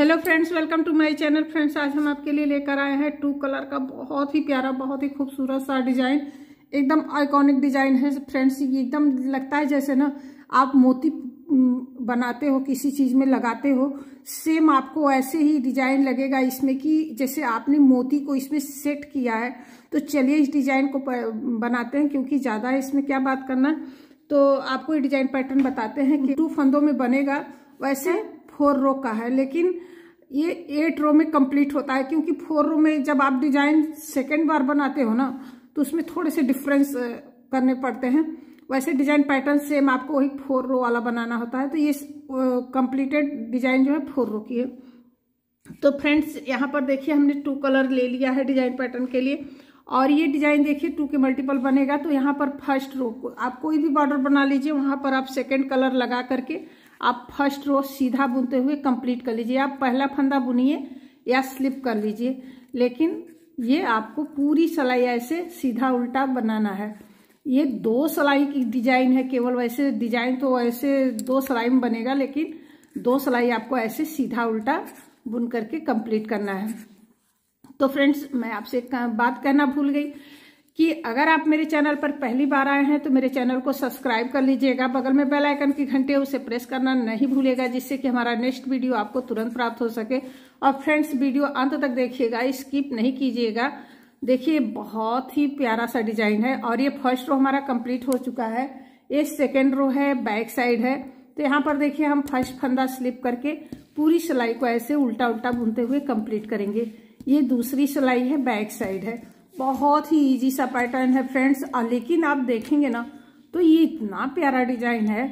hello friends welcome to my channel friends आज हम आपके लिए लेकर आए हैं टू कलर का बहुत ही प्यारा बहुत ही खूबसूरत सा डिजाइन एकदम आइकॉनिक डिजाइन है फ्रेंड्स ये एकदम लगता है जैसे ना आप मोती बनाते हो किसी चीज में लगाते हो सेम आपको ऐसे ही डिजाइन लगेगा इसमें कि जैसे आपने मोती को इसमें सेट किया है तो चलिए इस डिजाइन को बनाते हैं क्योंकि ज्यादा है इसमें क्या बात करना तो आपको ये डिजाइन पैटर्न बताते हैं कि टू फंदों में बनेगा वैसे फोर रो का है लेकिन ये एट रो में कंप्लीट होता है क्योंकि फोर रो में जब आप डिजाइन सेकेंड बार बनाते हो ना तो उसमें थोड़े से डिफरेंस करने पड़ते हैं वैसे डिजाइन पैटर्न सेम आपको वही फोर रो वाला बनाना होता है तो ये कंप्लीटेड डिजाइन जो है फोर रो की है तो फ्रेंड्स यहाँ पर देखिए हमने टू कलर ले लिया है डिजाइन पैटर्न के लिए और ये डिजाइन देखिए टू के मल्टीपल बनेगा तो यहाँ पर फर्स्ट रो को आप कोई भी बॉर्डर बना लीजिए वहाँ पर आप सेकेंड कलर लगा करके आप फर्स्ट रो सीधा बुनते हुए कंप्लीट कर लीजिए आप पहला फंदा बुनिए या स्लिप कर लीजिए लेकिन ये आपको पूरी सलाई ऐसे सीधा उल्टा बनाना है ये दो सलाई की डिजाइन है केवल वैसे डिजाइन तो ऐसे दो सलाई में बनेगा लेकिन दो सलाई आपको ऐसे सीधा उल्टा बुन करके कंप्लीट करना है तो फ्रेंड्स मैं आपसे बात कहना भूल गई कि अगर आप मेरे चैनल पर पहली बार आए हैं तो मेरे चैनल को सब्सक्राइब कर लीजिएगा बगल में बेल आइकन की घंटे उसे प्रेस करना नहीं भूलेगा जिससे कि हमारा नेक्स्ट वीडियो आपको तुरंत प्राप्त हो सके और फ्रेंड्स वीडियो अंत तक देखिएगा स्किप नहीं कीजिएगा देखिए बहुत ही प्यारा सा डिजाइन है और ये फर्स्ट रो हमारा कम्प्लीट हो चुका है ये सेकेंड रो है बैक साइड है तो यहाँ पर देखिए हम फर्स्ट फंदा स्लिप करके पूरी सिलाई को ऐसे उल्टा उल्टा बुनते हुए कम्प्लीट करेंगे ये दूसरी सिलाई है बैक साइड है बहुत ही इजी सा पैटर्न है फ्रेंड्स और लेकिन आप देखेंगे ना तो ये इतना प्यारा डिजाइन है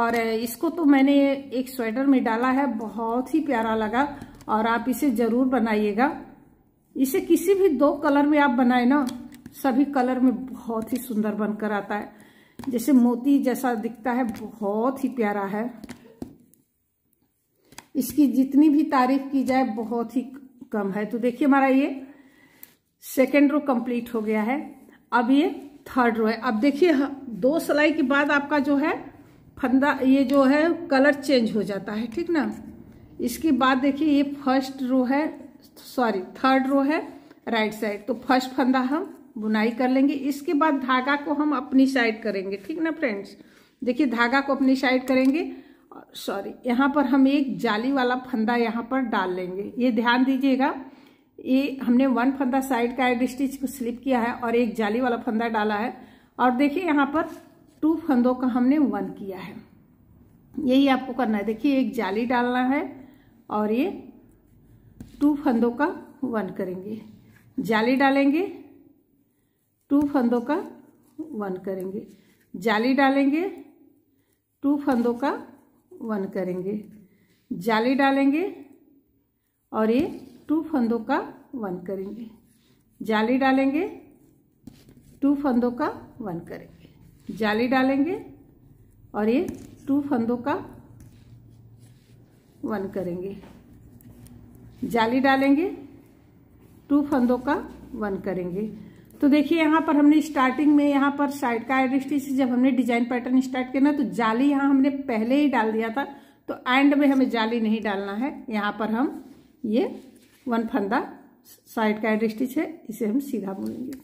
और इसको तो मैंने एक स्वेटर में डाला है बहुत ही प्यारा लगा और आप इसे जरूर बनाइएगा इसे किसी भी दो कलर में आप बनाए ना सभी कलर में बहुत ही सुंदर बनकर आता है जैसे मोती जैसा दिखता है बहुत ही प्यारा है इसकी जितनी भी तारीफ की जाए बहुत ही कम है तो देखिए हमारा ये सेकेंड रो कंप्लीट हो गया है अब ये थर्ड रो है अब देखिए दो सिलाई के बाद आपका जो है फंदा ये जो है कलर चेंज हो जाता है ठीक ना इसके बाद देखिए ये फर्स्ट रो है सॉरी थर्ड रो है राइट साइड तो फर्स्ट फंदा हम बुनाई कर लेंगे इसके बाद धागा को हम अपनी साइड करेंगे ठीक ना फ्रेंड्स देखिए धागा को अपनी साइड करेंगे सॉरी यहाँ पर हम एक जाली वाला फंदा यहाँ पर डाल लेंगे ये ध्यान दीजिएगा ये हमने वन फंदा साइड का एड स्टिच को स्लिप किया है और एक जाली वाला फंदा डाला है और देखिए यहाँ पर टू फंदों का हमने वन किया है यही आपको करना है देखिए एक जाली डालना है और ये टू फंदों का वन करेंगे जाली डालेंगे टू फंदों का वन करेंगे जाली डालेंगे टू फंदों का वन करेंगे जाली डालेंगे और ये टू फंदों का वन करेंगे जाली डालेंगे टू फंदों का वन करेंगे जाली डालेंगे और ये टू फंदों का वन करेंगे जाली डालेंगे टू फंदों का वन करेंगे तो देखिए यहाँ पर हमने स्टार्टिंग में यहाँ पर साइड का एड से जब हमने डिजाइन पैटर्न स्टार्ट किया ना तो जाली यहाँ हमने पहले ही डाल दिया था तो एंड में हमें जाली नहीं डालना है यहाँ पर हम ये वन फंदा साइड का एड स्टिच है इसे हम सीधा बुनेंगे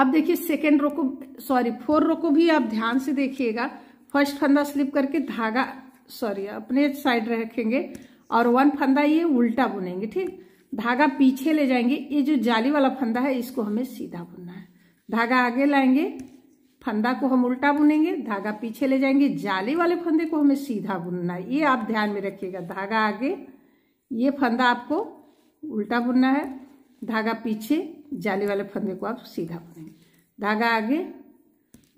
अब देखिए सेकेंड रो को सॉरी फोर रो को भी आप ध्यान से देखिएगा फर्स्ट फंदा स्लिप करके धागा सॉरी अपने साइड रखेंगे और वन फंदा ये उल्टा बुनेंगे ठीक धागा पीछे ले जाएंगे ये जो जाली वाला फंदा है इसको हमें सीधा बुनना है धागा आगे लाएंगे फंदा को हम उल्टा बुनेंगे धागा पीछे ले जाएंगे जाली वाले फंदे को हमें सीधा बुनना है ये आप ध्यान में रखिएगा धागा आगे ये फंदा आपको उल्टा बुनना है धागा पीछे जाली वाले फंदे को आप सीधा बुनेंगे धागा आगे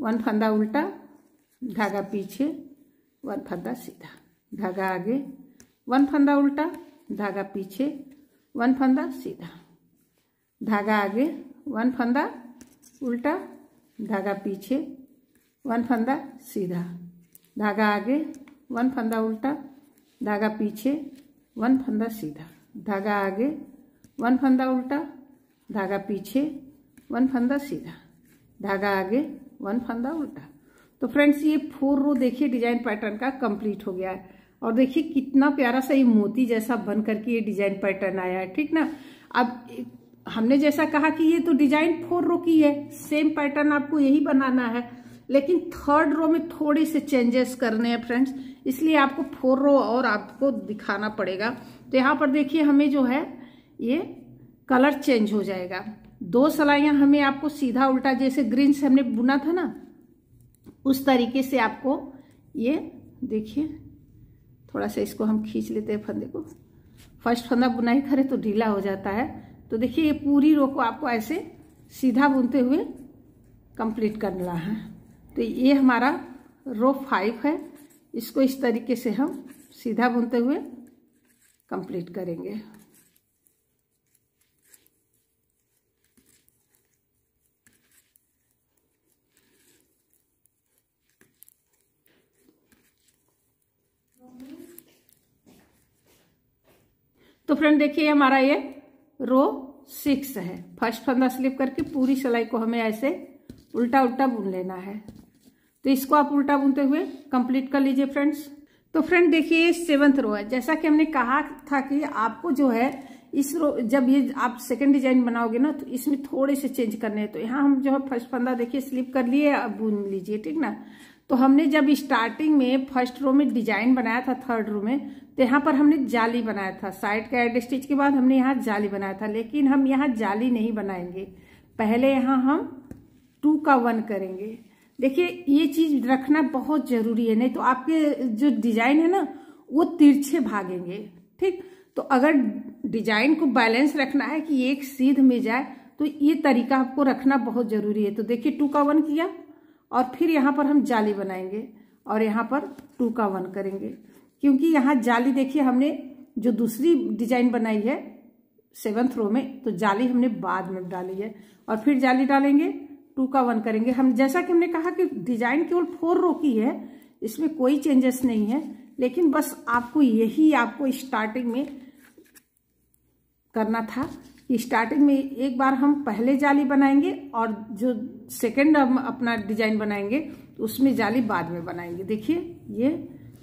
वन फंदा उल्टा धागा पीछे वन फंदा सीधा धागा आगे वन फंदा उल्टा धागा पीछे वन फंदा सीधा धागा आगे वन फंदा उल्टा धागा पीछे वन फंदा सीधा धागा आगे वन फंदा उल्टा धागा पीछे वन फंदा सीधा धागा आगे वन फंदा उल्टा धागा पीछे वन फंदा सीधा धागा आगे वन फंदा उल्टा तो फ्रेंड्स ये फोर रो देखिए डिजाइन पैटर्न का कंप्लीट हो गया है और देखिए कितना प्यारा सा ये मोती जैसा बन करके ये डिजाइन पैटर्न आया है ठीक ना अब हमने जैसा कहा कि ये तो डिजाइन फोर रो की है सेम पैटर्न आपको यही बनाना है लेकिन थर्ड रो में थोड़े से चेंजेस करने हैं फ्रेंड्स इसलिए आपको फोर रो और आपको दिखाना पड़ेगा तो यहाँ पर देखिए हमें जो है ये कलर चेंज हो जाएगा दो सलाइयाँ हमें आपको सीधा उल्टा जैसे ग्रीन से हमने बुना था ना उस तरीके से आपको ये देखिए थोड़ा सा इसको हम खींच लेते हैं फंदे को फर्स्ट फंदा बुनाई करे तो ढीला हो जाता है तो देखिए ये पूरी रो को आपको ऐसे सीधा बुनते हुए कंप्लीट करना है तो ये हमारा रो फाइव है इसको इस तरीके से हम सीधा बुनते हुए कंप्लीट करेंगे तो फ्रेंड देखिए हमारा ये रो सिक्स है फर्स्ट फंदा स्लिप करके पूरी सिलाई को हमें ऐसे उल्टा उल्टा बुन लेना है तो इसको आप उल्टा बुनते हुए कंप्लीट कर लीजिए फ्रेंड्स तो फ्रेंड देखिए ये रो है जैसा कि हमने कहा था कि आपको जो है इस रो जब ये आप सेकंड डिजाइन बनाओगे ना तो इसमें थोड़े से चेंज करने हैं तो यहाँ हम जो है फर्स्ट फंदा देखिए स्लिप कर लिए अब बुन लीजिए ठीक ना तो हमने जब स्टार्टिंग में फर्स्ट रो में डिजाइन बनाया था थर्ड रो में तो यहाँ पर हमने जाली बनाया था साइड का एड स्टिच के बाद हमने यहाँ जाली बनाया था लेकिन हम यहाँ जाली नहीं बनाएंगे पहले यहाँ हम टू का वन करेंगे देखिए ये चीज रखना बहुत जरूरी है नहीं तो आपके जो डिजाइन है ना वो तिरछे भागेंगे ठीक तो अगर डिजाइन को बैलेंस रखना है कि एक सीध में जाए तो ये तरीका आपको रखना बहुत जरूरी है तो देखिए टू का वन किया और फिर यहाँ पर हम जाली बनाएंगे और यहाँ पर टू का वन करेंगे क्योंकि यहाँ जाली देखिए हमने जो दूसरी डिजाइन बनाई है सेवन्थ रो में तो जाली हमने बाद में डाली है और फिर जाली डालेंगे टू का वन करेंगे हम जैसा कि हमने कहा कि डिजाइन केवल फोर रो की है इसमें कोई चेंजेस नहीं है लेकिन बस आपको यही आपको स्टार्टिंग में करना था कि स्टार्टिंग में एक बार हम पहले जाली बनाएंगे और जो सेकंड हम अपना डिजाइन बनाएंगे उसमें जाली बाद में बनाएंगे देखिए ये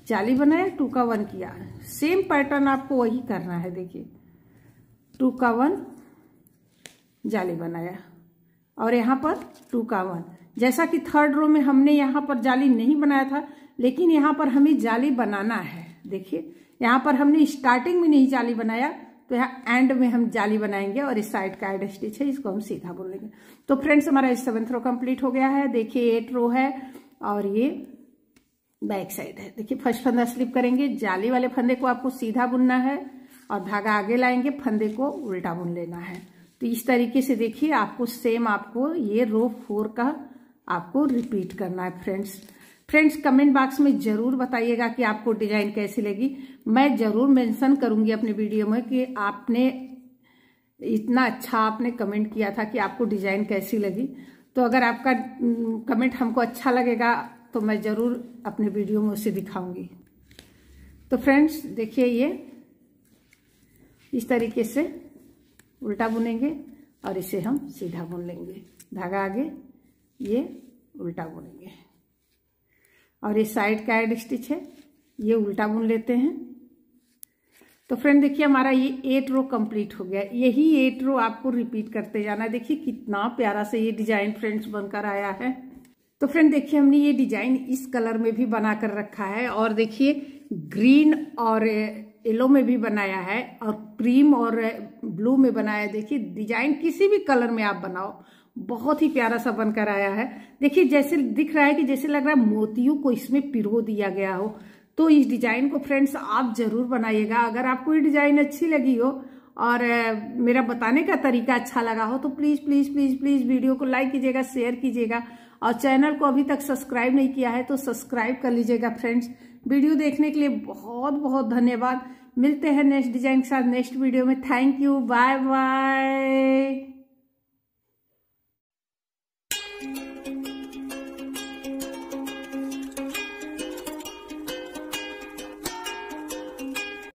जाली बनाया टू का वन किया सेम पैटर्न आपको वही करना है देखिए टू का वन जाली बनाया और यहाँ पर टू का वन जैसा कि थर्ड रो में हमने यहाँ पर जाली नहीं बनाया था लेकिन यहाँ पर हमें जाली बनाना है देखिए यहाँ पर हमने स्टार्टिंग में नहीं जाली बनाया तो यहाँ एंड में हम जाली बनाएंगे और इस साइड का एड स्टिच है इसको हम सीधा बोल लेंगे तो फ्रेंड्स हमारा इस सेवन्थ रो कम्प्लीट हो गया है देखिए एट रो है और ये बैक साइड है देखिए फर्स्ट फंदा स्लिप करेंगे जाली वाले फंदे को आपको सीधा बुनना है और धागा आगे लाएंगे फंदे को उल्टा बुन लेना है तो इस तरीके से देखिए आपको सेम आपको ये रो फोर का आपको रिपीट करना है फ्रेंड्स फ्रेंड्स कमेंट बॉक्स में जरूर बताइएगा कि आपको डिजाइन कैसी लगी मैं जरूर मेंशन करूंगी अपने वीडियो में कि आपने इतना अच्छा आपने कमेंट किया था कि आपको डिजाइन कैसी लगी तो अगर आपका कमेंट हम्म, हमको अच्छा लगेगा तो मैं जरूर अपने वीडियो में उसे दिखाऊंगी तो फ्रेंड्स देखिए ये इस तरीके से उल्टा बुनेंगे और इसे हम सीधा बुन लेंगे धागा आगे ये उल्टा बुनेंगे और ये साइड का एड स्टिच है ये उल्टा बुन लेते हैं तो फ्रेंड देखिए हमारा ये एट रो कंप्लीट हो गया यही एट रो आपको रिपीट करते जाना है देखिए कितना प्यारा से ये डिजाइन फ्रेंड्स बनकर आया है तो फ्रेंड देखिए हमने ये डिजाइन इस कलर में भी बना कर रखा है और देखिए ग्रीन और येलो में भी बनाया है और क्रीम और ब्लू में बनाया देखिए डिजाइन किसी भी कलर में आप बनाओ बहुत ही प्यारा सा बनकर आया है देखिए जैसे दिख रहा है कि जैसे लग रहा है मोतियों को इसमें पिरो दिया गया हो तो इस डिजाइन को फ्रेंड्स आप जरूर बनाइएगा अगर आपको ये डिजाइन अच्छी लगी हो और मेरा बताने का तरीका अच्छा लगा हो तो please please please please video को लाइक कीजिएगा शेयर कीजिएगा और चैनल को अभी तक सब्सक्राइब नहीं किया है तो सब्सक्राइब कर लीजिएगा फ्रेंड्स वीडियो देखने के लिए बहुत बहुत धन्यवाद मिलते हैं नेक्स्ट डिजाइन के साथ नेक्स्ट वीडियो में थैंक यू बाय बाय